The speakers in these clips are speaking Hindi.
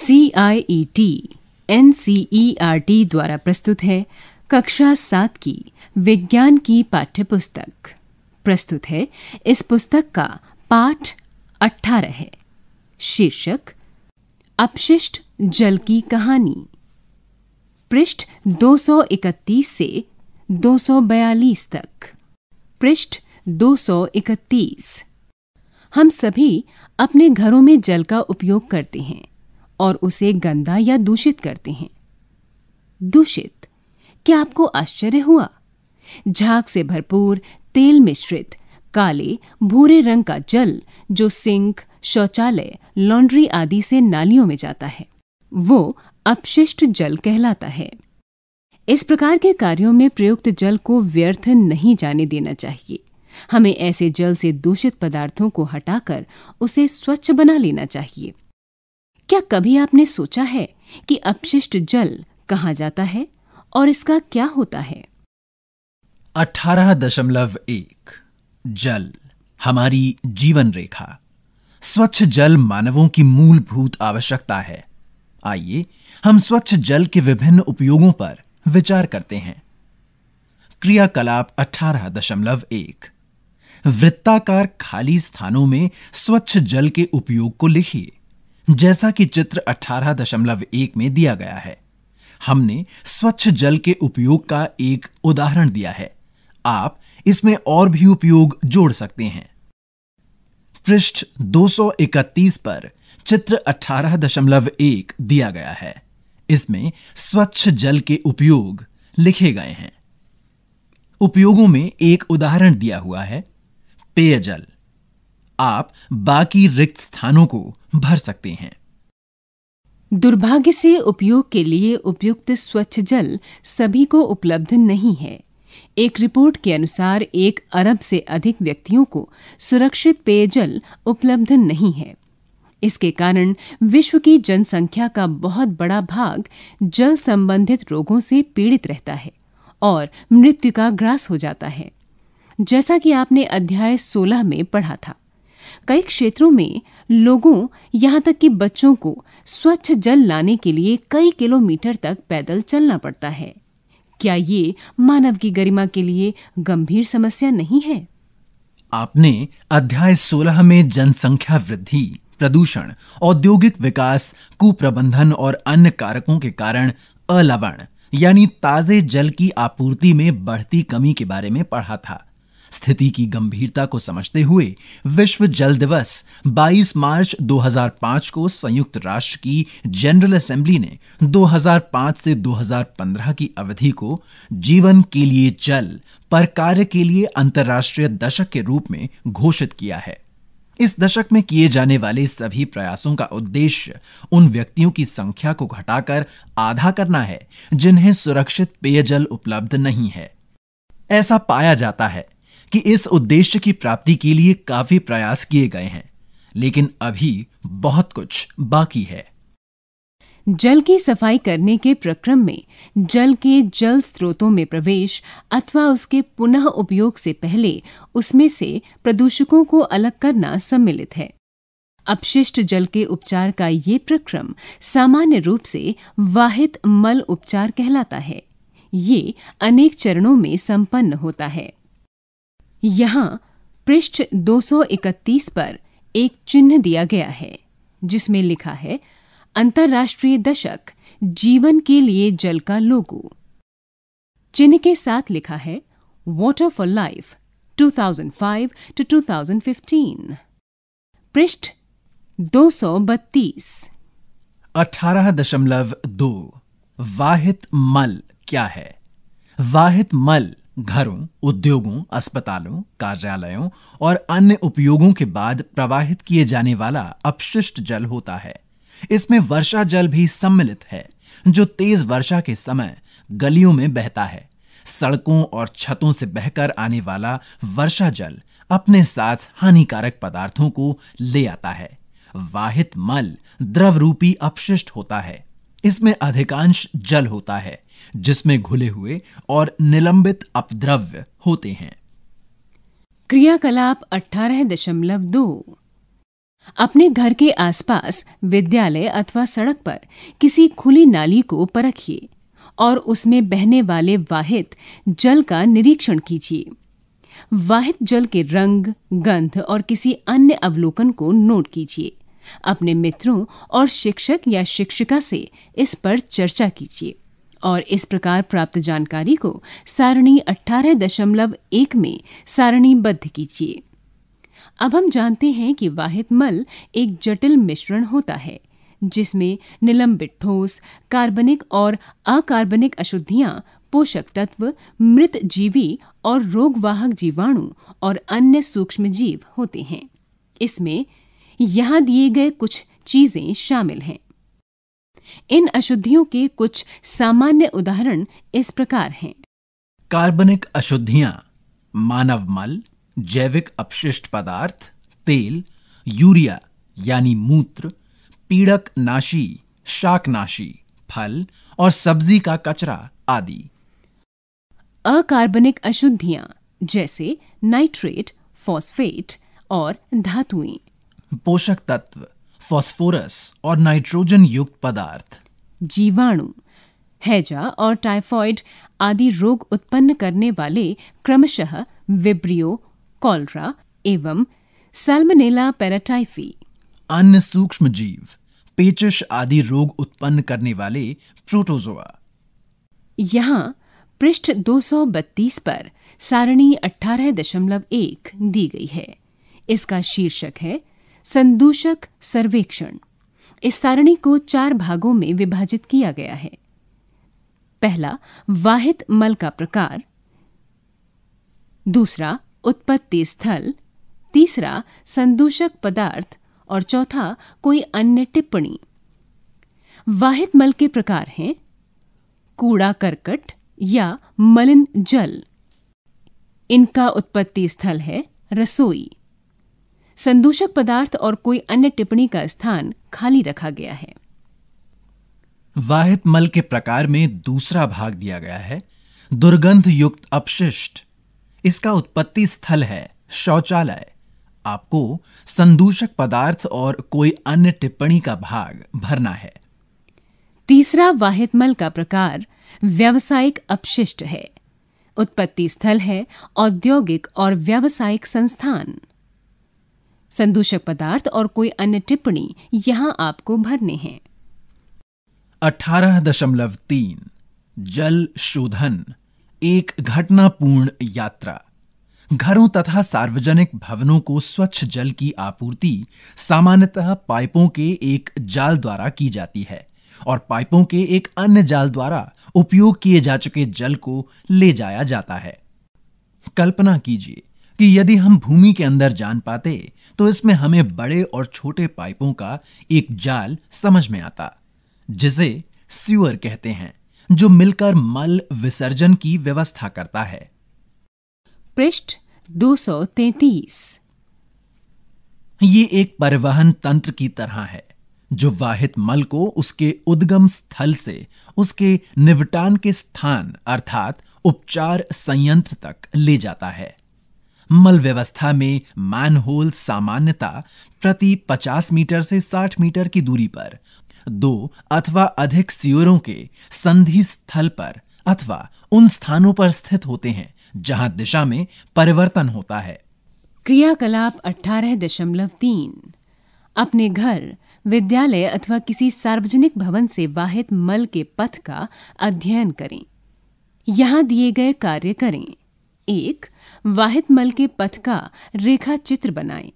C I E T N C E R T द्वारा प्रस्तुत है कक्षा सात की विज्ञान की पाठ्य पुस्तक प्रस्तुत है इस पुस्तक का पाठ अठारह है शीर्षक अपशिष्ट जल की कहानी पृष्ठ 231 से 242 तक पृष्ठ 231 हम सभी अपने घरों में जल का उपयोग करते हैं और उसे गंदा या दूषित करते हैं दूषित क्या आपको आश्चर्य हुआ झाग से भरपूर तेल मिश्रित काले भूरे रंग का जल जो सिंक शौचालय लॉन्ड्री आदि से नालियों में जाता है वो अपशिष्ट जल कहलाता है इस प्रकार के कार्यों में प्रयुक्त जल को व्यर्थ नहीं जाने देना चाहिए हमें ऐसे जल से दूषित पदार्थों को हटाकर उसे स्वच्छ बना लेना चाहिए क्या कभी आपने सोचा है कि अपशिष्ट जल कहा जाता है और इसका क्या होता है अठारह दशमलव एक जल हमारी जीवन रेखा स्वच्छ जल मानवों की मूलभूत आवश्यकता है आइए हम स्वच्छ जल के विभिन्न उपयोगों पर विचार करते हैं क्रियाकलाप अठारह दशमलव एक वृत्ताकार खाली स्थानों में स्वच्छ जल के उपयोग को लिखिए जैसा कि चित्र 18.1 में दिया गया है हमने स्वच्छ जल के उपयोग का एक उदाहरण दिया है आप इसमें और भी उपयोग जोड़ सकते हैं पृष्ठ 231 पर चित्र 18.1 दिया गया है इसमें स्वच्छ जल के उपयोग लिखे गए हैं उपयोगों में एक उदाहरण दिया हुआ है पेयजल आप बाकी रिक्त स्थानों को भर सकते हैं दुर्भाग्य से उपयोग के लिए उपयुक्त स्वच्छ जल सभी को उपलब्ध नहीं है एक रिपोर्ट के अनुसार एक अरब से अधिक व्यक्तियों को सुरक्षित पेयजल उपलब्ध नहीं है इसके कारण विश्व की जनसंख्या का बहुत बड़ा भाग जल संबंधित रोगों से पीड़ित रहता है और मृत्यु का ग्रास हो जाता है जैसा कि आपने अध्याय 16 में पढ़ा था कई क्षेत्रों में लोगों यहाँ तक कि बच्चों को स्वच्छ जल लाने के लिए कई किलोमीटर तक पैदल चलना पड़ता है क्या ये मानव की गरिमा के लिए गंभीर समस्या नहीं है आपने अध्याय 16 में जनसंख्या वृद्धि प्रदूषण औद्योगिक विकास कुप्रबंधन और अन्य कारकों के कारण अलवण यानी ताजे जल की आपूर्ति में बढ़ती कमी के बारे में पढ़ा था स्थिति की गंभीरता को समझते हुए विश्व जल दिवस 22 मार्च 2005 को संयुक्त राष्ट्र की जनरल असेंबली ने 2005 से 2015 की अवधि को जीवन के लिए जल पर कार्य के लिए अंतर्राष्ट्रीय दशक के रूप में घोषित किया है इस दशक में किए जाने वाले सभी प्रयासों का उद्देश्य उन व्यक्तियों की संख्या को घटाकर आधा करना है जिन्हें सुरक्षित पेयजल उपलब्ध नहीं है ऐसा पाया जाता है कि इस उद्देश्य की प्राप्ति के लिए काफी प्रयास किए गए हैं लेकिन अभी बहुत कुछ बाकी है जल की सफाई करने के प्रक्रम में जल के जल स्रोतों में प्रवेश अथवा उसके पुनः उपयोग से पहले उसमें से प्रदूषकों को अलग करना सम्मिलित है अपशिष्ट जल के उपचार का ये प्रक्रम सामान्य रूप से वाहित मल उपचार कहलाता है ये अनेक चरणों में संपन्न होता है यहाँ पृष्ठ 231 पर एक चिन्ह दिया गया है जिसमें लिखा है अंतर्राष्ट्रीय दशक जीवन के लिए जल का लोगो चिन्ह के साथ लिखा है वाटर फॉर लाइफ 2005 टू 2015 पृष्ठ 232 दो वाहित मल क्या है वाहित मल घरों उद्योगों अस्पतालों कार्यालयों और अन्य उपयोगों के बाद प्रवाहित किए जाने वाला अपशिष्ट जल होता है इसमें वर्षा जल भी सम्मिलित है जो तेज वर्षा के समय गलियों में बहता है सड़कों और छतों से बहकर आने वाला वर्षा जल अपने साथ हानिकारक पदार्थों को ले आता है वाहित मल द्रव रूपी अपशिष्ट होता है इसमें अधिकांश जल होता है जिसमें घुले हुए और निलंबित अपद्रव्य होते हैं क्रियाकलाप अठारह दशमलव दो अपने घर के आसपास विद्यालय अथवा सड़क पर किसी खुली नाली को परखिए और उसमें बहने वाले वाहित जल का निरीक्षण कीजिए वाहित जल के रंग गंध और किसी अन्य अवलोकन को नोट कीजिए अपने मित्रों और शिक्षक या शिक्षिका से इस पर चर्चा कीजिए और इस प्रकार प्राप्त जानकारी को सारणी 18.1 में सारणीबद्ध कीजिए अब हम जानते हैं कि वाहित मल एक जटिल मिश्रण होता है जिसमें निलंबित ठोस कार्बनिक और अकार्बनिक अशुद्धियां पोषक तत्व मृत जीवी और रोगवाहक जीवाणु और अन्य सूक्ष्म जीव होते हैं इसमें यहाँ दिए गए कुछ चीज़ें शामिल हैं इन अशुद्धियों के कुछ सामान्य उदाहरण इस प्रकार हैं कार्बनिक अशुद्धियां मानव मल जैविक अपशिष्ट पदार्थ तेल यूरिया यानी मूत्र पीड़क नाशी शाकनाशी फल और सब्जी का कचरा आदि अकार्बनिक अशुद्धियां जैसे नाइट्रेट फॉस्फेट और धातुएं पोषक तत्व फॉस्फोरस और नाइट्रोजन युक्त पदार्थ जीवाणु हैजा और टाइफॉइड आदि रोग उत्पन्न करने वाले क्रमशः विब्रियो कॉलरा एवं सलमनेला पेराटाइफी अन्य सूक्ष्म जीव पेचिश आदि रोग उत्पन्न करने वाले प्रोटोजोआ यहाँ पृष्ठ 232 पर सारणी 18.1 दी गई है इसका शीर्षक है संदूषक सर्वेक्षण इस सारणी को चार भागों में विभाजित किया गया है पहला वाहित मल का प्रकार दूसरा उत्पत्ति स्थल तीसरा संदूषक पदार्थ और चौथा कोई अन्य टिप्पणी वाहित मल के प्रकार हैं कूड़ा करकट या मलिन जल इनका उत्पत्ति स्थल है रसोई संदूषक पदार्थ और कोई अन्य टिप्पणी का स्थान खाली रखा गया है वाहित मल के प्रकार में दूसरा भाग दिया गया है दुर्गंध युक्त अपशिष्ट इसका उत्पत्ति स्थल है शौचालय आपको संदूषक पदार्थ और कोई अन्य टिप्पणी का भाग भरना है तीसरा वाहित मल का प्रकार व्यावसायिक अपशिष्ट है उत्पत्ति स्थल है औद्योगिक और व्यावसायिक संस्थान संदूषक पदार्थ और कोई अन्य टिप्पणी यहाँ आपको भरने हैं अठारह दशमलव तीन जल शोधन एक घटनापूर्ण यात्रा घरों तथा सार्वजनिक भवनों को स्वच्छ जल की आपूर्ति सामान्यतः पाइपों के एक जाल द्वारा की जाती है और पाइपों के एक अन्य जाल द्वारा उपयोग किए जा चुके जल को ले जाया जाता है कल्पना कीजिए कि यदि हम भूमि के अंदर जान पाते तो इसमें हमें बड़े और छोटे पाइपों का एक जाल समझ में आता जिसे स्यूअर कहते हैं जो मिलकर मल विसर्जन की व्यवस्था करता है पृष्ठ 233 ये एक परिवहन तंत्र की तरह है जो वाहित मल को उसके उद्गम स्थल से उसके निपटान के स्थान अर्थात उपचार संयंत्र तक ले जाता है मल व्यवस्था में मैन होल सामान्यता प्रति 50 मीटर से 60 मीटर की दूरी पर दो अथवा अधिक सियोरों के संधि स्थल पर अथवा उन स्थानों पर स्थित होते हैं जहां दिशा में परिवर्तन होता है क्रियाकलाप 18.3 अपने घर विद्यालय अथवा किसी सार्वजनिक भवन से वाहित मल के पथ का अध्ययन करें यहाँ दिए गए कार्य करें एक वाहित मल के पथ का रेखा चित्र बनाएं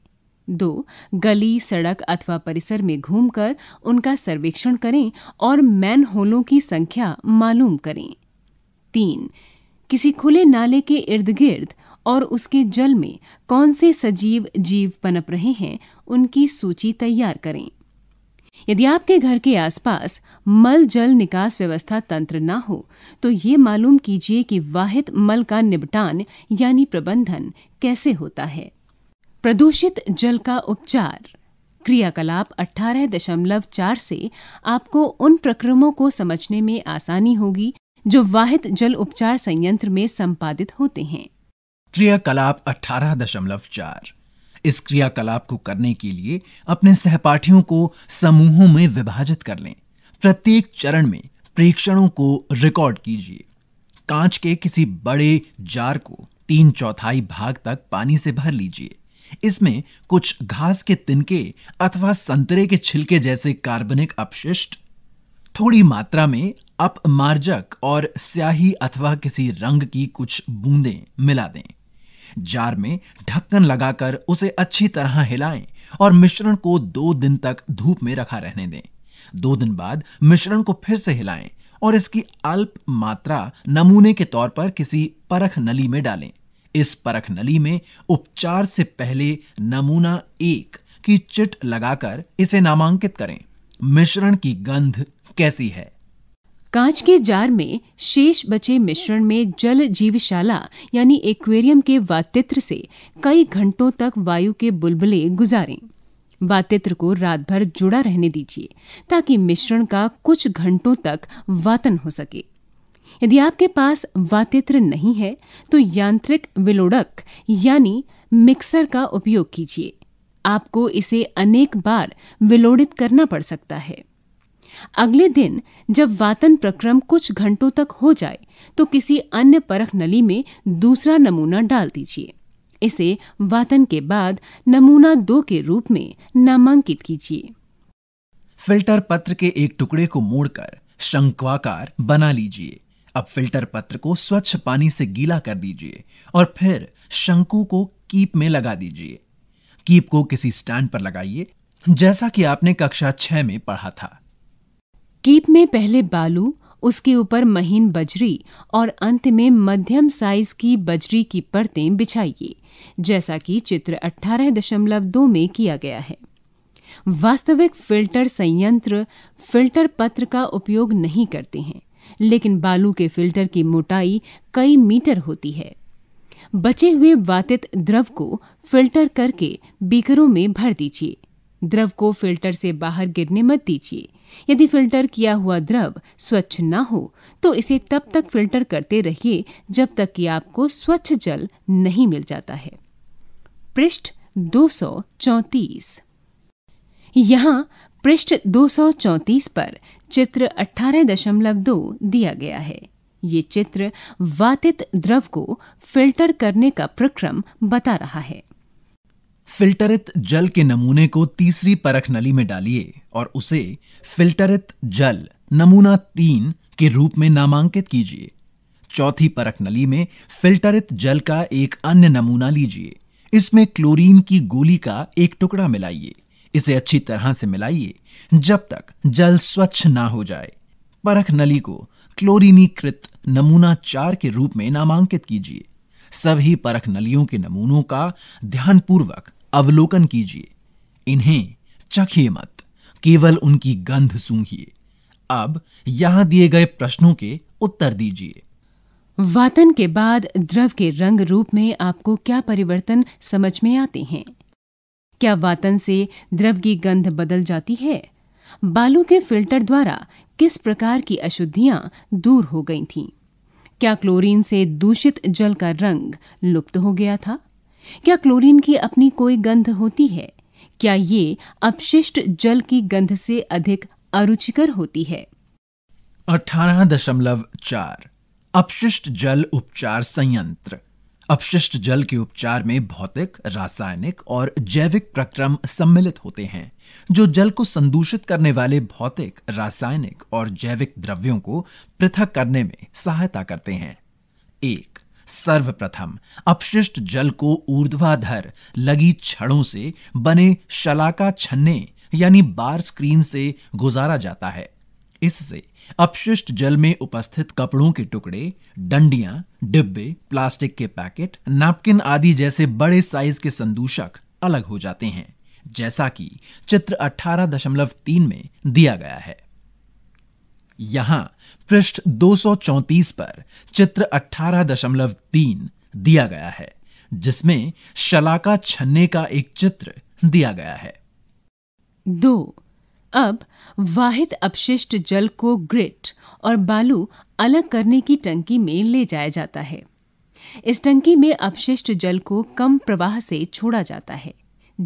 दो गली सड़क अथवा परिसर में घूमकर उनका सर्वेक्षण करें और मैन होलों की संख्या मालूम करें तीन किसी खुले नाले के इर्द गिर्द और उसके जल में कौन से सजीव जीव पनप रहे हैं उनकी सूची तैयार करें यदि आपके घर के आसपास मल जल निकास व्यवस्था तंत्र ना हो तो ये मालूम कीजिए कि वाहित मल का निपटान यानी प्रबंधन कैसे होता है प्रदूषित जल का उपचार क्रियाकलाप 18.4 से आपको उन प्रक्रमों को समझने में आसानी होगी जो वाहित जल उपचार संयंत्र में संपादित होते हैं क्रियाकलाप 18.4 इस क्रियाकलाप को करने के लिए अपने सहपाठियों को समूहों में विभाजित कर लें प्रत्येक चरण में प्रेक्षणों को रिकॉर्ड कीजिए कांच के किसी बड़े जार को तीन चौथाई भाग तक पानी से भर लीजिए इसमें कुछ घास के तिनके अथवा संतरे के छिलके जैसे कार्बनिक अपशिष्ट थोड़ी मात्रा में अपमार्जक और स्याही अथवा किसी रंग की कुछ बूंदें मिला दें जार में ढक्कन लगाकर उसे अच्छी तरह हिलाएं और मिश्रण को दो दिन तक धूप में रखा रहने दें दो दिन बाद मिश्रण को फिर से हिलाएं और इसकी अल्प मात्रा नमूने के तौर पर किसी परख नली में डालें इस परख नली में उपचार से पहले नमूना एक की चिट लगाकर इसे नामांकित करें मिश्रण की गंध कैसी है कांच के जार में शेष बचे मिश्रण में जल जीवशाला यानी एक्वेरियम के वातित्र से कई घंटों तक वायु के बुलबुले गुजारें वातित्र को रात भर जुड़ा रहने दीजिए ताकि मिश्रण का कुछ घंटों तक वातन हो सके यदि आपके पास वातित्र नहीं है तो यांत्रिक विलोड़क यानी मिक्सर का उपयोग कीजिए आपको इसे अनेक बार विलोड़ित करना पड़ सकता है अगले दिन जब वातन प्रक्रम कुछ घंटों तक हो जाए तो किसी अन्य परख नली में दूसरा नमूना डाल दीजिए इसे वातन के बाद नमूना दो के रूप में नामांकित कीजिए फिल्टर पत्र के एक टुकड़े को मोड़कर शंक्वाकार बना लीजिए अब फिल्टर पत्र को स्वच्छ पानी से गीला कर दीजिए और फिर शंकु को कीप में लगा दीजिए कीप को किसी स्टैंड पर लगाइए जैसा कि आपने कक्षा छह में पढ़ा था कीप में पहले बालू उसके ऊपर महीन बजरी और अंत में मध्यम साइज की बजरी की परतें बिछाइए जैसा कि चित्र 18.2 में किया गया है वास्तविक फिल्टर संयंत्र फिल्टर पत्र का उपयोग नहीं करते हैं लेकिन बालू के फिल्टर की मोटाई कई मीटर होती है बचे हुए वातित द्रव को फिल्टर करके बीकरों में भर दीजिए द्रव को फिल्टर से बाहर गिरने मत दीजिए यदि फिल्टर किया हुआ द्रव स्वच्छ न हो तो इसे तब तक फिल्टर करते रहिए जब तक कि आपको स्वच्छ जल नहीं मिल जाता है पृष्ठ दो यहाँ पृष्ठ दो पर चित्र 18.2 दिया गया है ये चित्र वातित द्रव को फिल्टर करने का प्रक्रम बता रहा है फिल्टरित जल के नमूने को तीसरी परख नली में डालिए और उसे फिल्टरित जल नमूना तीन के रूप में नामांकित कीजिए चौथी परख नली में फिल्टरित जल का एक अन्य नमूना लीजिए इसमें क्लोरीन की गोली का एक टुकड़ा मिलाइए इसे अच्छी तरह से मिलाइए जब तक जल स्वच्छ ना हो जाए परख नली को क्लोरीनीकृत नमूना चार के रूप में नामांकित कीजिए सभी परख नलियों के नमूनों का ध्यानपूर्वक अवलोकन कीजिए इन्हें चखिए मत केवल उनकी गंध सूंघिए अब यहां दिए गए प्रश्नों के उत्तर दीजिए वातन के बाद द्रव के रंग रूप में आपको क्या परिवर्तन समझ में आते हैं क्या वातन से द्रव की गंध बदल जाती है बालू के फिल्टर द्वारा किस प्रकार की अशुद्धियां दूर हो गई थीं? क्या क्लोरीन से दूषित जल का रंग लुप्त हो गया था क्या क्लोरीन की अपनी कोई गंध होती है क्या ये अपशिष्ट जल की गंध से अधिक अरुचिकर होती है 18.4 अपशिष्ट जल उपचार संयंत्र अपशिष्ट जल के उपचार में भौतिक रासायनिक और जैविक प्रक्रम सम्मिलित होते हैं जो जल को संदूषित करने वाले भौतिक रासायनिक और जैविक द्रव्यों को पृथक करने में सहायता करते हैं एक सर्वप्रथम अपशिष्ट जल को ऊर्ध्वाधर लगी छड़ों से बने शलाका छन्ने यानी बार स्क्रीन से गुजारा जाता है इससे अपशिष्ट जल में उपस्थित कपड़ों के टुकड़े डंडियां डिब्बे प्लास्टिक के पैकेट नैपकिन आदि जैसे बड़े साइज के संदूषक अलग हो जाते हैं जैसा कि चित्र 18.3 में दिया गया है यहां पृष्ठ 234 पर चित्र 18.3 दिया गया है जिसमें शलाका छन्ने का एक चित्र दिया गया है दो अब वाहित अपशिष्ट जल को ग्रिट और बालू अलग करने की टंकी में ले जाया जाता है इस टंकी में अपशिष्ट जल को कम प्रवाह से छोड़ा जाता है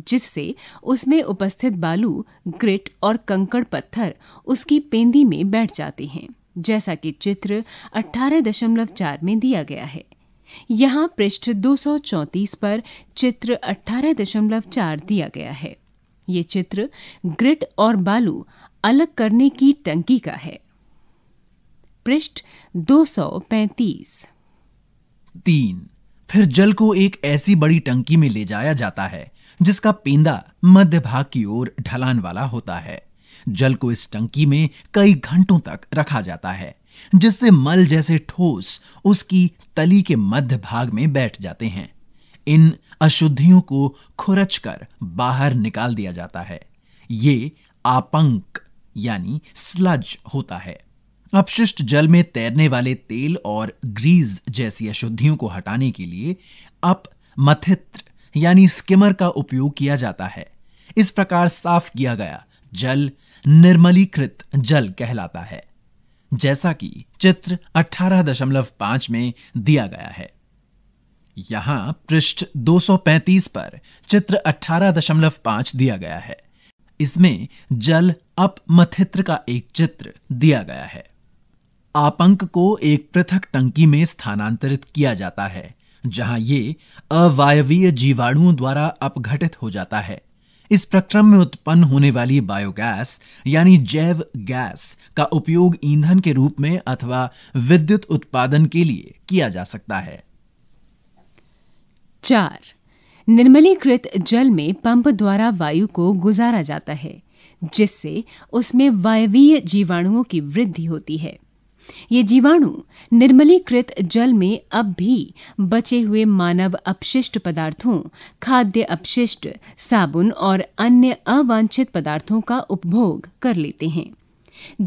जिससे उसमें उपस्थित बालू ग्रिट और कंकड़ पत्थर उसकी पेंदी में बैठ जाते हैं जैसा कि चित्र 18.4 में दिया गया है यहाँ पृष्ठ 234 पर चित्र 18.4 दिया गया है ये चित्र ग्रिट और बालू अलग करने की टंकी का है पृष्ठ 235 तीन फिर जल को एक ऐसी बड़ी टंकी में ले जाया जाता है जिसका पेंदा मध्य भाग की ओर ढलान वाला होता है जल को इस टंकी में कई घंटों तक रखा जाता है जिससे मल जैसे ठोस उसकी तली के मध्य भाग में बैठ जाते हैं इन अशुद्धियों को खुरच कर बाहर निकाल दिया जाता है ये आपंक यानी स्लज होता है अपशिष्ट जल में तैरने वाले तेल और ग्रीज जैसी अशुद्धियों को हटाने के लिए अप मथित्र यानी स्किमर का उपयोग किया जाता है इस प्रकार साफ किया गया जल निर्मलीकृत जल कहलाता है जैसा कि चित्र 18.5 में दिया गया है यहां पृष्ठ 235 पर चित्र 18.5 दिया गया है इसमें जल अपमथित्र का एक चित्र दिया गया है आपंक को एक पृथक टंकी में स्थानांतरित किया जाता है जहां ये अवायवीय जीवाणुओं द्वारा अपघटित हो जाता है इस प्रक्रम में उत्पन्न होने वाली बायोगैस यानी जैव गैस का उपयोग ईंधन के रूप में अथवा विद्युत उत्पादन के लिए किया जा सकता है चार निर्मलीकृत जल में पंप द्वारा वायु को गुजारा जाता है जिससे उसमें वायवीय जीवाणुओं की वृद्धि होती है ये जीवाणु निर्मलीकृत जल में अब भी बचे हुए मानव अपशिष्ट पदार्थों खाद्य अपशिष्ट साबुन और अन्य अवांछित पदार्थों का उपभोग कर लेते हैं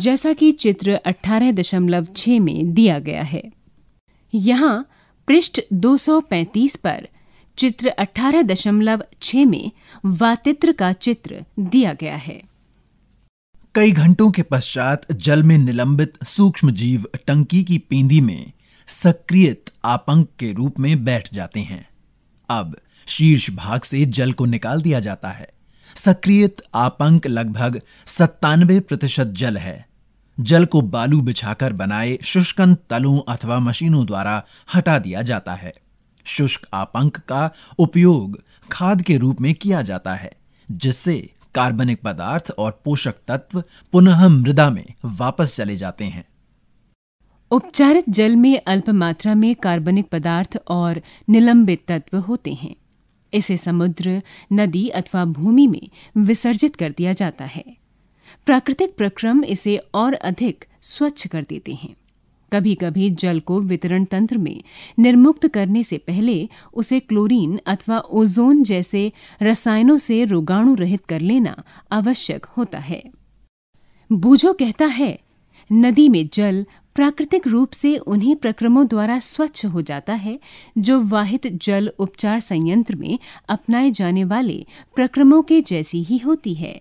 जैसा कि चित्र 18.6 में दिया गया है यहाँ पृष्ठ 235 पर चित्र 18.6 में वातित्र का चित्र दिया गया है कई घंटों के पश्चात जल में निलंबित सूक्ष्म जीव टंकी की पेंदी में सक्रियत आपंक के रूप में बैठ जाते हैं अब शीर्ष भाग से जल को निकाल दिया जाता है सक्रियत आपंक लगभग सत्तानवे प्रतिशत जल है जल को बालू बिछाकर बनाए शुष्कन तलों अथवा मशीनों द्वारा हटा दिया जाता है शुष्क आपंक का उपयोग खाद के रूप में किया जाता है जिससे कार्बनिक पदार्थ और पोषक तत्व पुनः मृदा में वापस चले जाते हैं उपचारित जल में अल्प मात्रा में कार्बनिक पदार्थ और निलंबित तत्व होते हैं इसे समुद्र नदी अथवा भूमि में विसर्जित कर दिया जाता है प्राकृतिक प्रक्रम इसे और अधिक स्वच्छ कर देते हैं कभी कभी जल को वितरण तंत्र में निर्मुक्त करने से पहले उसे क्लोरीन अथवा ओजोन जैसे रसायनों से रोगाणु रहित कर लेना आवश्यक होता है बूझो कहता है नदी में जल प्राकृतिक रूप से उन्हीं प्रक्रमों द्वारा स्वच्छ हो जाता है जो वाहित जल उपचार संयंत्र में अपनाए जाने वाले प्रक्रमों के जैसी ही होती है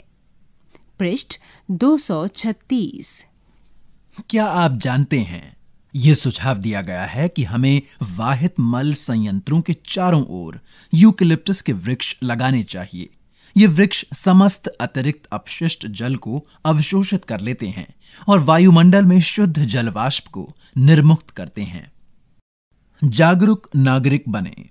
पृष्ठ 236 क्या आप जानते हैं ये सुझाव दिया गया है कि हमें वाहित मल संयंत्रों के चारों ओर यूकिलिप्टस के वृक्ष लगाने चाहिए ये वृक्ष समस्त अतिरिक्त अपशिष्ट जल को अवशोषित कर लेते हैं और वायुमंडल में शुद्ध जलवाष्प को निर्मुक्त करते हैं जागरूक नागरिक बने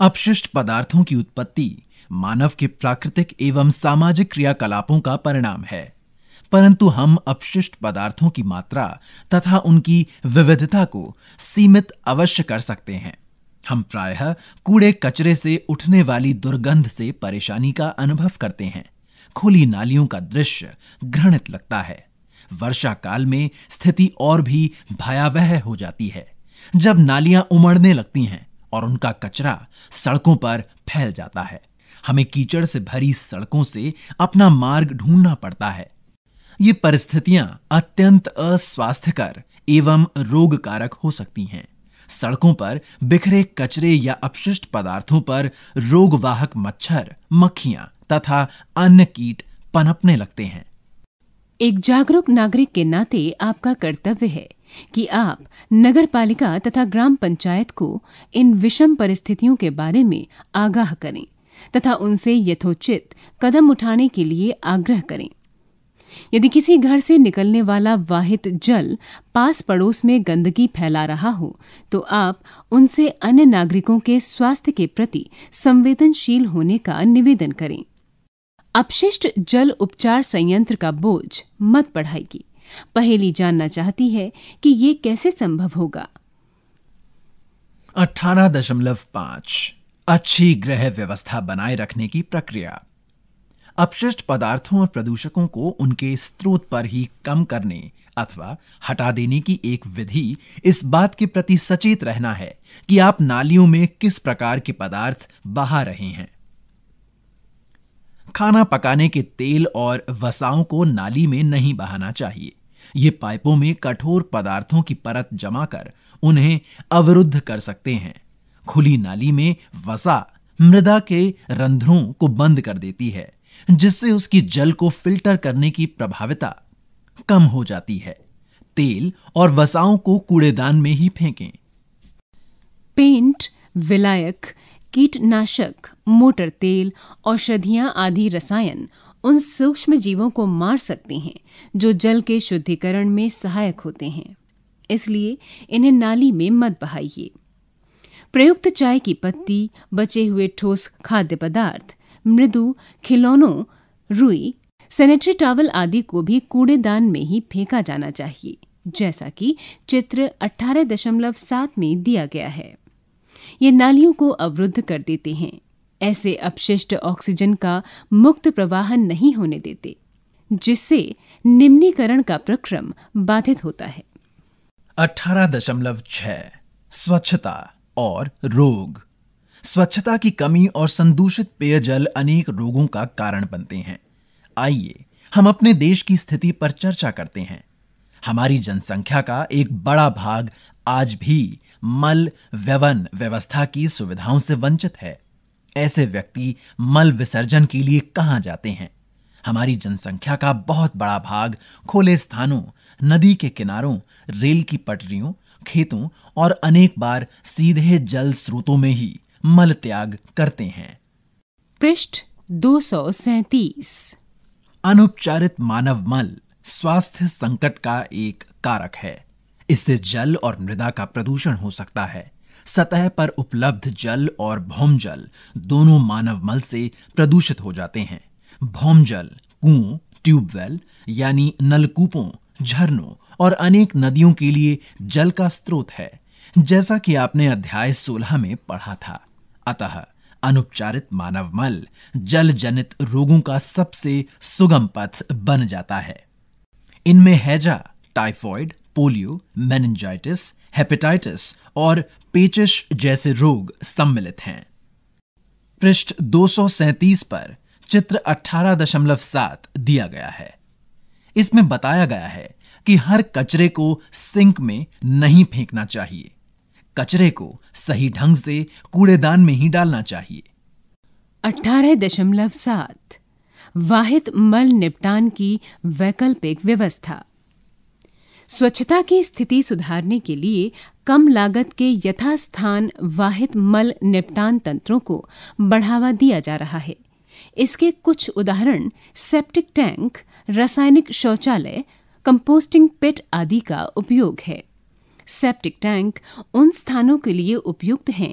अपशिष्ट पदार्थों की उत्पत्ति मानव के प्राकृतिक एवं सामाजिक क्रियाकलापों का परिणाम है परंतु हम अपशिष्ट पदार्थों की मात्रा तथा उनकी विविधता को सीमित अवश्य कर सकते हैं हम प्रायः कूड़े कचरे से उठने वाली दुर्गंध से परेशानी का अनुभव करते हैं खुली नालियों का दृश्य घृणित लगता है वर्षा काल में स्थिति और भी भयावह हो जाती है जब नालियां उमड़ने लगती हैं और उनका कचरा सड़कों पर फैल जाता है हमें कीचड़ से भरी सड़कों से अपना मार्ग ढूंढना पड़ता है ये परिस्थितियां अत्यंत अस्वास्थ्यकर एवं रोगकारक हो सकती हैं सड़कों पर बिखरे कचरे या अपशिष्ट पदार्थों पर रोगवाहक मच्छर मक्खियां तथा अन्य कीट पनपने लगते हैं एक जागरूक नागरिक के नाते आपका कर्तव्य है कि आप नगर पालिका तथा ग्राम पंचायत को इन विषम परिस्थितियों के बारे में आगाह करें तथा उनसे यथोचित कदम उठाने के लिए आग्रह करें यदि किसी घर से निकलने वाला वाहित जल पास पड़ोस में गंदगी फैला रहा हो तो आप उनसे अन्य नागरिकों के स्वास्थ्य के प्रति संवेदनशील होने का निवेदन करें अपशिष्ट जल उपचार संयंत्र का बोझ मत बढ़ाएगी पहेली जानना चाहती है कि ये कैसे संभव होगा अठारह दशमलव पांच अच्छी ग्रह व्यवस्था बनाए रखने की प्रक्रिया अपशिष्ट पदार्थों और प्रदूषकों को उनके स्रोत पर ही कम करने अथवा हटा देने की एक विधि इस बात के प्रति सचेत रहना है कि आप नालियों में किस प्रकार के पदार्थ बहा रहे हैं खाना पकाने के तेल और वसाओं को नाली में नहीं बहाना चाहिए ये पाइपों में कठोर पदार्थों की परत जमा कर उन्हें अवरुद्ध कर सकते हैं खुली नाली में वसा मृदा के रंध्रों को बंद कर देती है जिससे उसकी जल को फिल्टर करने की प्रभाविता कम हो जाती है तेल और वसाओं को कूड़ेदान में ही फेंकें पेंट विलायक कीटनाशक मोटर तेल औषधियां आदि रसायन उन सूक्ष्म जीवों को मार सकते हैं जो जल के शुद्धिकरण में सहायक होते हैं इसलिए इन्हें नाली में मत बहाइए प्रयुक्त चाय की पत्ती बचे हुए ठोस खाद्य पदार्थ मृदु खिलौनों रुई सैनिटरी टॉवल आदि को भी कूड़ेदान में ही फेंका जाना चाहिए जैसा कि चित्र 18.7 में दिया गया है ये नालियों को अवरुद्ध कर देते हैं ऐसे अपशिष्ट ऑक्सीजन का मुक्त प्रवाह नहीं होने देते जिससे निम्नीकरण का प्रक्रम बाधित होता है 18.6 स्वच्छता और रोग स्वच्छता की कमी और संदूषित पेयजल अनेक रोगों का कारण बनते हैं आइए हम अपने देश की स्थिति पर चर्चा करते हैं हमारी जनसंख्या का एक बड़ा भाग आज भी मल व्यवन व्यवस्था की सुविधाओं से वंचित है ऐसे व्यक्ति मल विसर्जन के लिए कहां जाते हैं हमारी जनसंख्या का बहुत बड़ा भाग खोले स्थानों नदी के किनारों रेल की पटरियों खेतों और अनेक बार सीधे जल स्रोतों में ही मल त्याग करते हैं पृष्ठ दो अनुपचारित मानव मल स्वास्थ्य संकट का एक कारक है इससे जल और मृदा का प्रदूषण हो सकता है सतह पर उपलब्ध जल और भौम जल दोनों मानव मल से प्रदूषित हो जाते हैं भौम जल कुओं ट्यूबवेल यानी नलकूपों झरनों और अनेक नदियों के लिए जल का स्रोत है जैसा कि आपने अध्याय 16 में पढ़ा था अतः अनुपचारित मानव मल जल जनित रोगों का सबसे सुगम पथ बन जाता है इनमें हैजा टाइफॉइड पोलियो मेनिंजाइटिस हेपेटाइटिस और पेचिश जैसे रोग सम्मिलित हैं पृष्ठ दो पर चित्र 18.7 दिया गया है इसमें बताया गया है कि हर कचरे को सिंक में नहीं फेंकना चाहिए कचरे को सही ढंग से कूड़ेदान में ही डालना चाहिए अठारह दशमलव सात वाहित मल निपटान की वैकल्पिक व्यवस्था स्वच्छता की स्थिति सुधारने के लिए कम लागत के यथास्थान वाहित मल निपटान तंत्रों को बढ़ावा दिया जा रहा है इसके कुछ उदाहरण सेप्टिक टैंक रासायनिक शौचालय कंपोस्टिंग पिट आदि का उपयोग है सेप्टिक टैंक उन स्थानों के लिए उपयुक्त हैं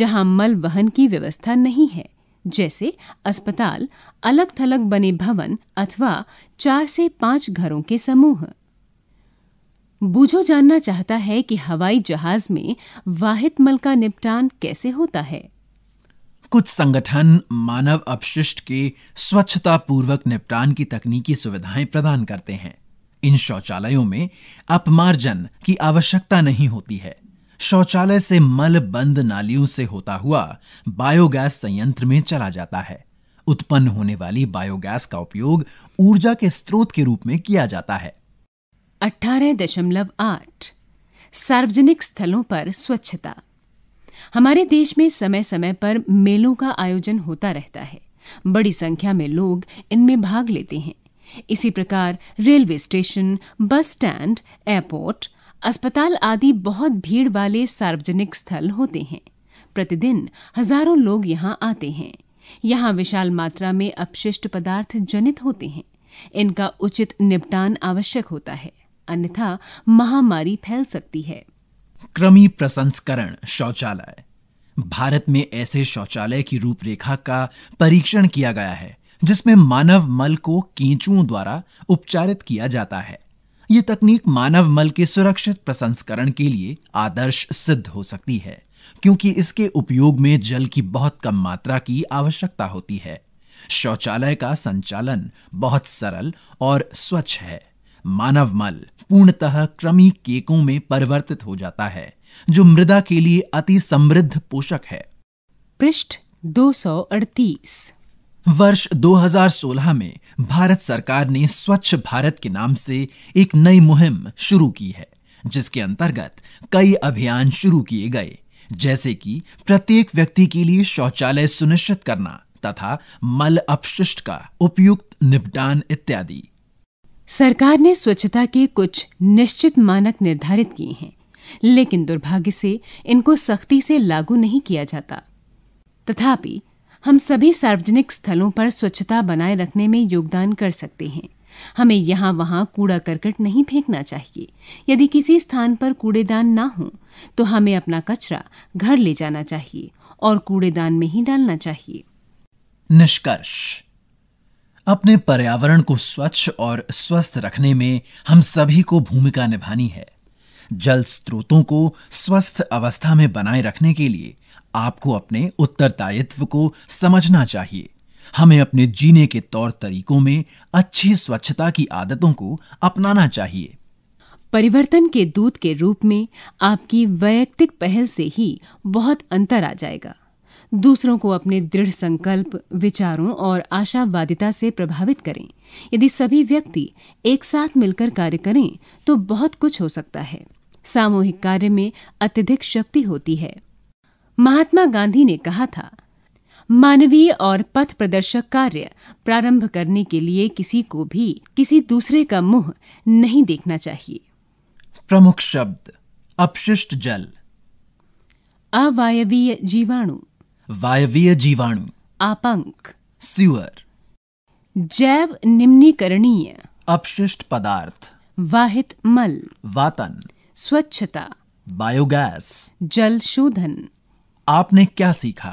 जहां मल वहन की व्यवस्था नहीं है जैसे अस्पताल अलग थलग बने भवन अथवा चार से पांच घरों के समूह बूझो जानना चाहता है कि हवाई जहाज में वाहित मल का निपटान कैसे होता है कुछ संगठन मानव अपशिष्ट के स्वच्छता पूर्वक निपटान की तकनीकी सुविधाएं प्रदान करते हैं इन शौचालयों में अपमार्जन की आवश्यकता नहीं होती है शौचालय से मल बंद नालियों से होता हुआ बायोगैस संयंत्र में चला जाता है उत्पन्न होने वाली बायोगैस का उपयोग ऊर्जा के स्रोत के रूप में किया जाता है आठ सार्वजनिक स्थलों पर स्वच्छता हमारे देश में समय समय पर मेलों का आयोजन होता रहता है बड़ी संख्या में लोग इनमें भाग लेते हैं इसी प्रकार railway station bus stand airport अस्पताल आदि बहुत भीड़ वाले सार्वजनिक स्थल होते हैं प्रतिदिन हजारों लोग यहाँ आते हैं यहाँ विशाल मात्रा में अपशिष्ट पदार्थ जनित होते हैं इनका उचित निपटान आवश्यक होता है अन्यथा महामारी फैल सकती है क्रमी प्रसंस्करण शौचालय भारत में ऐसे शौचालय की रूपरेखा का परीक्षण किया गया है जिसमें मानव मल को कींचुओं द्वारा उपचारित किया जाता है ये तकनीक मानव मल के सुरक्षित प्रसंस्करण के लिए आदर्श सिद्ध हो सकती है क्योंकि इसके उपयोग में जल की बहुत कम मात्रा की आवश्यकता होती है शौचालय का संचालन बहुत सरल और स्वच्छ है मानव मल पूर्णतः कृमि केकों में परिवर्तित हो जाता है जो मृदा के लिए अति समृद्ध पोषक है पृष्ठ 238 वर्ष 2016 में भारत सरकार ने स्वच्छ भारत के नाम से एक नई मुहिम शुरू की है जिसके अंतर्गत कई अभियान शुरू किए गए जैसे कि प्रत्येक व्यक्ति के लिए शौचालय सुनिश्चित करना तथा मल अपशिष्ट का उपयुक्त निपटान इत्यादि सरकार ने स्वच्छता के कुछ निश्चित मानक निर्धारित किए हैं लेकिन दुर्भाग्य से इनको सख्ती से लागू नहीं किया जाता तथापि हम सभी सार्वजनिक स्थलों पर स्वच्छता बनाए रखने में योगदान कर सकते हैं हमें यहाँ वहाँ कूड़ा करकट नहीं फेंकना चाहिए यदि किसी स्थान पर कूड़ेदान ना हो तो हमें अपना कचरा घर ले जाना चाहिए और कूड़ेदान में ही डालना चाहिए निष्कर्ष अपने पर्यावरण को स्वच्छ और स्वस्थ रखने में हम सभी को भूमिका निभानी है जल स्रोतों को स्वस्थ अवस्था में बनाए रखने के लिए आपको अपने उत्तरदायित्व को समझना चाहिए हमें अपने जीने के तौर तरीकों में अच्छी स्वच्छता की आदतों को अपनाना चाहिए परिवर्तन के दूत के रूप में आपकी वैयक्तिक पहल से ही बहुत अंतर आ जाएगा दूसरों को अपने दृढ़ संकल्प विचारों और आशावादिता से प्रभावित करें यदि सभी व्यक्ति एक साथ मिलकर कार्य करें तो बहुत कुछ हो सकता है सामूहिक कार्य में अत्यधिक शक्ति होती है महात्मा गांधी ने कहा था मानवीय और पथ प्रदर्शक कार्य प्रारंभ करने के लिए किसी को भी किसी दूसरे का मुंह नहीं देखना चाहिए प्रमुख शब्द अपशिष्ट जल अवायवीय जीवाणु वायवीय जीवाणु आपंक सीवर जैव निम्नीकरणीय अपशिष्ट पदार्थ वाहित मल वातन स्वच्छता बायोगैस जल शोधन आपने क्या सीखा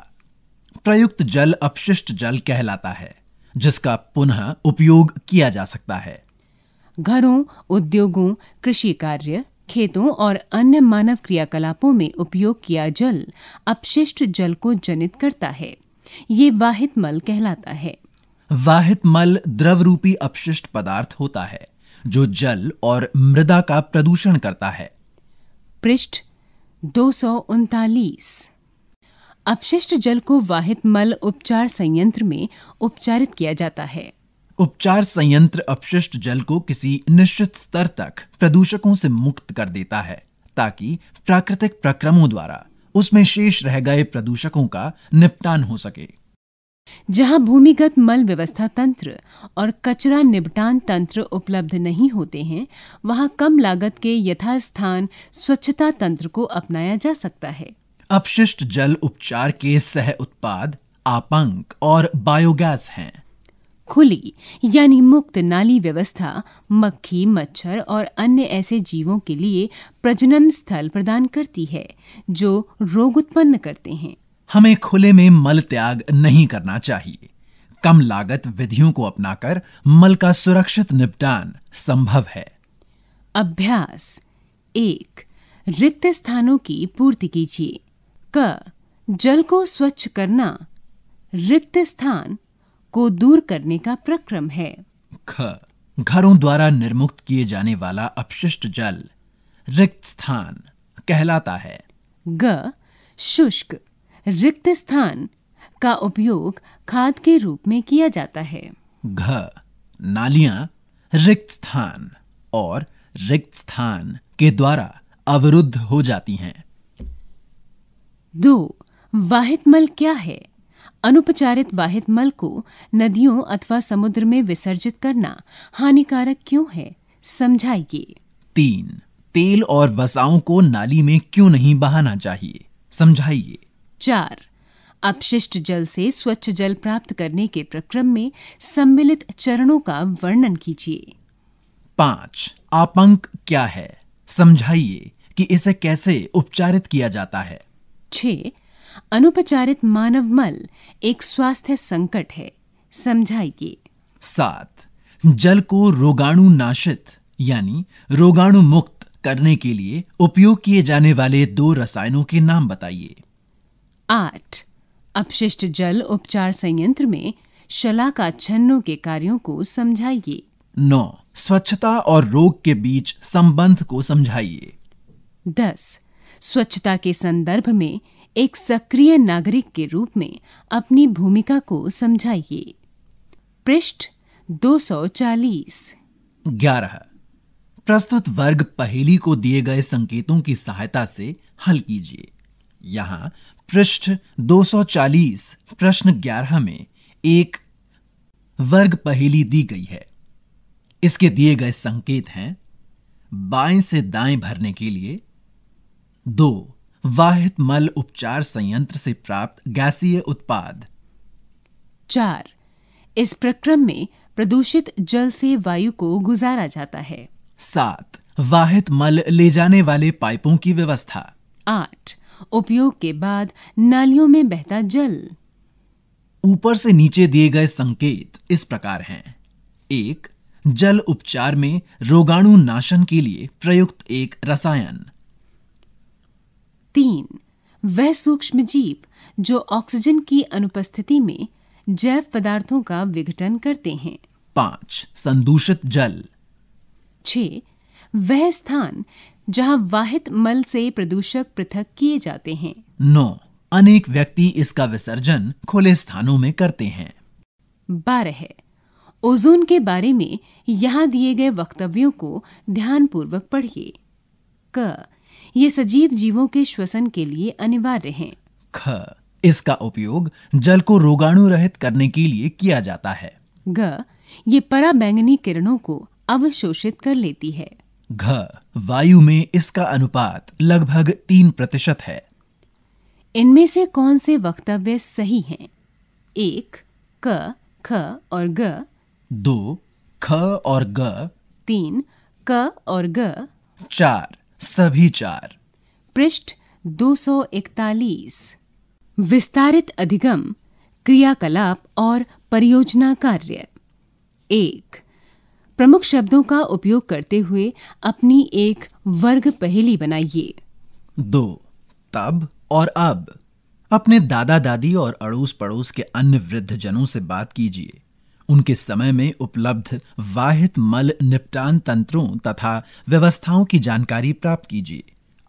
प्रयुक्त जल अपशिष्ट जल कहलाता है जिसका पुनः उपयोग किया जा सकता है घरों उद्योगों कृषि कार्य खेतों और अन्य मानव क्रियाकलापों में उपयोग किया जल अपशिष्ट जल को जनित करता है ये वाहित मल कहलाता है वाहित मल द्रव रूपी अपशिष्ट पदार्थ होता है जो जल और मृदा का प्रदूषण करता है पृष्ठ दो सौ उनतालीस अपशिष्ट जल को वाहित मल उपचार संयंत्र में उपचारित किया जाता है उपचार संयंत्र अपशिष्ट जल को किसी निश्चित स्तर तक प्रदूषकों से मुक्त कर देता है ताकि प्राकृतिक प्रक्रमों द्वारा उसमें शेष रह गए प्रदूषकों का निपटान हो सके जहां भूमिगत मल व्यवस्था तंत्र और कचरा निपटान तंत्र उपलब्ध नहीं होते हैं वहां कम लागत के यथास्थान स्वच्छता तंत्र को अपनाया जा सकता है अपशिष्ट जल उपचार के सह उत्पाद आपंक और बायोगैस हैं खुली यानी मुक्त नाली व्यवस्था मक्खी मच्छर और अन्य ऐसे जीवों के लिए प्रजनन स्थल प्रदान करती है जो रोग उत्पन्न करते हैं हमें खुले में मल त्याग नहीं करना चाहिए कम लागत विधियों को अपनाकर मल का सुरक्षित निपटान संभव है अभ्यास एक रिक्त स्थानों की पूर्ति कीजिए क जल को स्वच्छ करना रिक्त स्थान को दूर करने का प्रक्रम है ख घरों द्वारा निर्मुक्त किए जाने वाला अपशिष्ट जल रिक्त स्थान कहलाता है ग शुष्क रिक्त स्थान का उपयोग खाद के रूप में किया जाता है घ नालियां रिक्त स्थान और रिक्त स्थान के द्वारा अवरुद्ध हो जाती हैं दो वाहित मल क्या है अनुपचारित वाहित मल को नदियों अथवा समुद्र में विसर्जित करना हानिकारक क्यों है समझाइए तीन तेल और वसाओं को नाली में क्यों नहीं बहाना चाहिए समझाइए चार अपशिष्ट जल से स्वच्छ जल प्राप्त करने के प्रक्रम में सम्मिलित चरणों का वर्णन कीजिए पांच आपंक क्या है समझाइए कि इसे कैसे उपचारित किया जाता है छ अनुपचारित मानव मल एक स्वास्थ्य संकट है समझाइए सात जल को रोगाणु नाशित यानी रोगाणु मुक्त करने के लिए उपयोग किए जाने वाले दो रसायनों के नाम बताइए आठ अपशिष्ट जल उपचार संयंत्र में शलाका छन्नों के कार्यों को समझाइए नौ स्वच्छता और रोग के बीच संबंध को समझाइए दस स्वच्छता के संदर्भ में एक सक्रिय नागरिक के रूप में अपनी भूमिका को समझाइए पृष्ठ 240 ग्यारह प्रस्तुत वर्ग पहेली को दिए गए संकेतों की सहायता से हल कीजिए यहां पृष्ठ 240 प्रश्न 11 में एक वर्ग पहेली दी गई है इसके दिए गए संकेत हैं बाएं से दाएं भरने के लिए दो वाहित मल उपचार संयंत्र से प्राप्त गैसीय उत्पाद चार इस प्रक्रम में प्रदूषित जल से वायु को गुजारा जाता है सात वाहित मल ले जाने वाले पाइपों की व्यवस्था आठ उपयोग के बाद नालियों में बहता जल ऊपर से नीचे दिए गए संकेत इस प्रकार हैं एक जल उपचार में रोगाणु नाशन के लिए प्रयुक्त एक रसायन तीन वह सूक्ष्म जीव जो ऑक्सीजन की अनुपस्थिति में जैव पदार्थों का विघटन करते हैं पांच संदूषित जल छ वह स्थान जहां वाहित मल से प्रदूषक पृथक किए जाते हैं नौ अनेक व्यक्ति इसका विसर्जन खुले स्थानों में करते हैं बारह है, ओजोन के बारे में यहाँ दिए गए वक्तव्यों को ध्यानपूर्वक पढ़िए क ये सजीव जीवों के श्वसन के लिए अनिवार्य हैं। ख इसका उपयोग जल को रोगाणु रहित करने के लिए किया जाता है ग ये पराबैंगनी किरणों को अवशोषित कर लेती है घ वायु में इसका अनुपात लगभग तीन प्रतिशत है इनमें से कौन से वक्तव्य सही हैं? एक क ख और ग दो ख और ग तीन क और ग चार सभी चार पृष्ठ 241 विस्तारित अधिगम क्रियाकलाप और परियोजना कार्य एक प्रमुख शब्दों का उपयोग करते हुए अपनी एक वर्ग पहेली बनाइए दो तब और अब अपने दादा दादी और अड़ोस पड़ोस के अन्य वृद्ध जनों से बात कीजिए उनके समय में उपलब्ध वाहित मल निपटान तंत्रों तथा व्यवस्थाओं की जानकारी प्राप्त कीजिए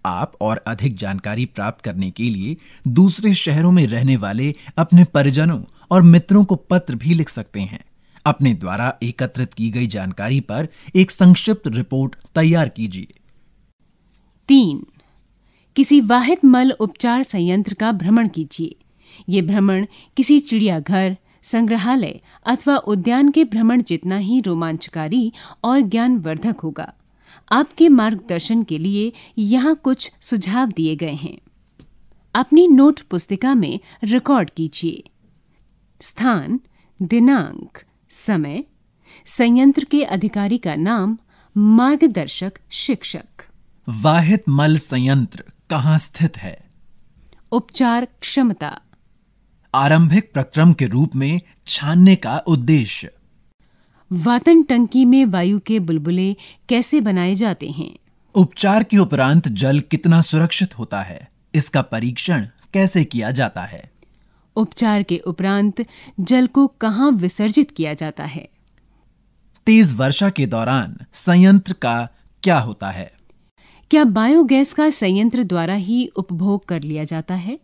आप और अधिक जानकारी प्राप्त करने के लिए दूसरे शहरों में रहने वाले अपने परिजनों और मित्रों को पत्र भी लिख सकते हैं अपने द्वारा एकत्रित की गई जानकारी पर एक संक्षिप्त रिपोर्ट तैयार कीजिए तीन किसी वाहित मल उपचार संयंत्र का भ्रमण कीजिए यह भ्रमण किसी चिड़ियाघर संग्रहालय अथवा उद्यान के भ्रमण जितना ही रोमांचकारी और ज्ञानवर्धक होगा आपके मार्गदर्शन के लिए यहाँ कुछ सुझाव दिए गए हैं अपनी नोट पुस्तिका में रिकॉर्ड कीजिए स्थान दिनांक समय संयंत्र के अधिकारी का नाम मार्गदर्शक शिक्षक वाहित मल संयंत्र कहाँ स्थित है उपचार क्षमता आरंभिक प्रक्रम के रूप में छानने का उद्देश्य वातन टंकी में वायु के बुलबुले कैसे बनाए जाते हैं उपचार के उपरांत जल कितना सुरक्षित होता है इसका परीक्षण कैसे किया जाता है उपचार के उपरांत जल को कहां विसर्जित किया जाता है तेज वर्षा के दौरान संयंत्र का क्या होता है क्या बायोगैस का संयंत्र द्वारा ही उपभोग कर लिया जाता है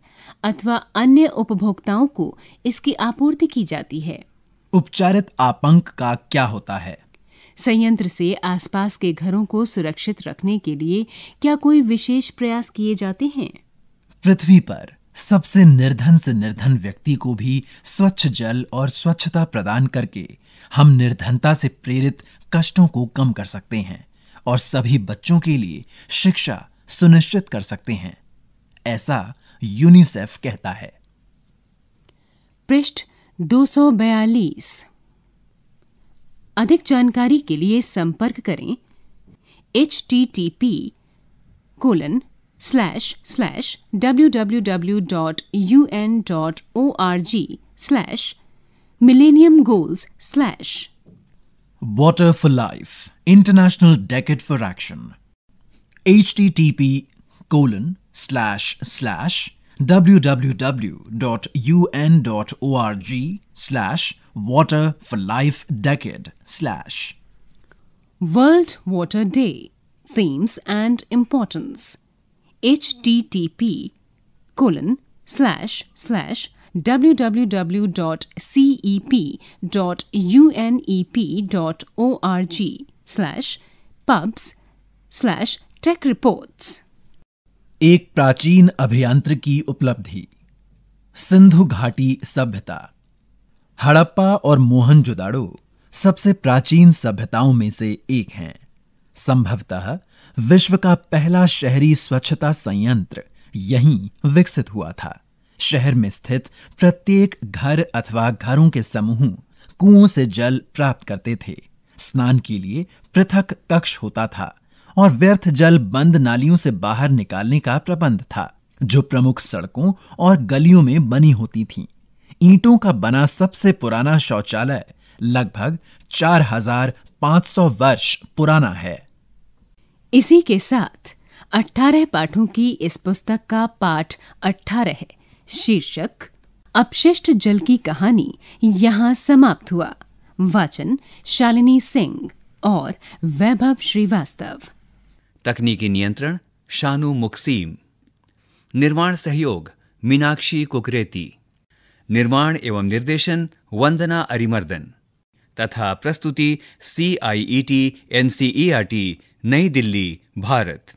अथवा अन्य उपभोक्ताओं को इसकी आपूर्ति की जाती है उपचारित आपंक का क्या होता है संयंत्र से आसपास के घरों को सुरक्षित रखने के लिए क्या कोई विशेष प्रयास किए जाते हैं पृथ्वी पर सबसे निर्धन से निर्धन व्यक्ति को भी स्वच्छ जल और स्वच्छता प्रदान करके हम निर्धनता से प्रेरित कष्टों को कम कर सकते हैं और सभी बच्चों के लिए शिक्षा सुनिश्चित कर सकते हैं ऐसा यूनिसेफ कहता है पृष्ठ 242 अधिक जानकारी के लिए संपर्क करें H T T P colon slash slash W W W dot U N dot O R G slash millennium goals slash Water for Life International Decade for Action http colon slash slash www.un.org slash water for life decade slash World Water Day Themes and Importance http colon slash slash www.cep.unep.org slash pubs slash tech reports एक प्राचीन अभियांत्रिकी उपलब्धि सिंधु घाटी सभ्यता हड़प्पा और मोहनजोदाड़ो सबसे प्राचीन सभ्यताओं में से एक हैं संभवतः विश्व का पहला शहरी स्वच्छता संयंत्र यहीं विकसित हुआ था शहर में स्थित प्रत्येक घर अथवा घरों के समूह कुओं से जल प्राप्त करते थे स्नान के लिए पृथक कक्ष होता था और व्यर्थ जल बंद नालियों से बाहर निकालने का प्रबंध था जो प्रमुख सड़कों और गलियों में बनी होती थीं। ईंटों का बना सबसे पुराना शौचालय लगभग 4,500 वर्ष पुराना है इसी के साथ 18 पाठों की इस पुस्तक का पाठ 18 है शीर्षक अपशिष्ट जल की कहानी यहाँ समाप्त हुआ वाचन शालिनी सिंह और वैभव श्रीवास्तव तकनीकी नियंत्रण शानू मुक्सीम निर्माण सहयोग मीनाक्षी कुकरेती निर्माण एवं निर्देशन वंदना अरिमर्दन तथा प्रस्तुति C I E T N C E R T Nai Delhi Bharat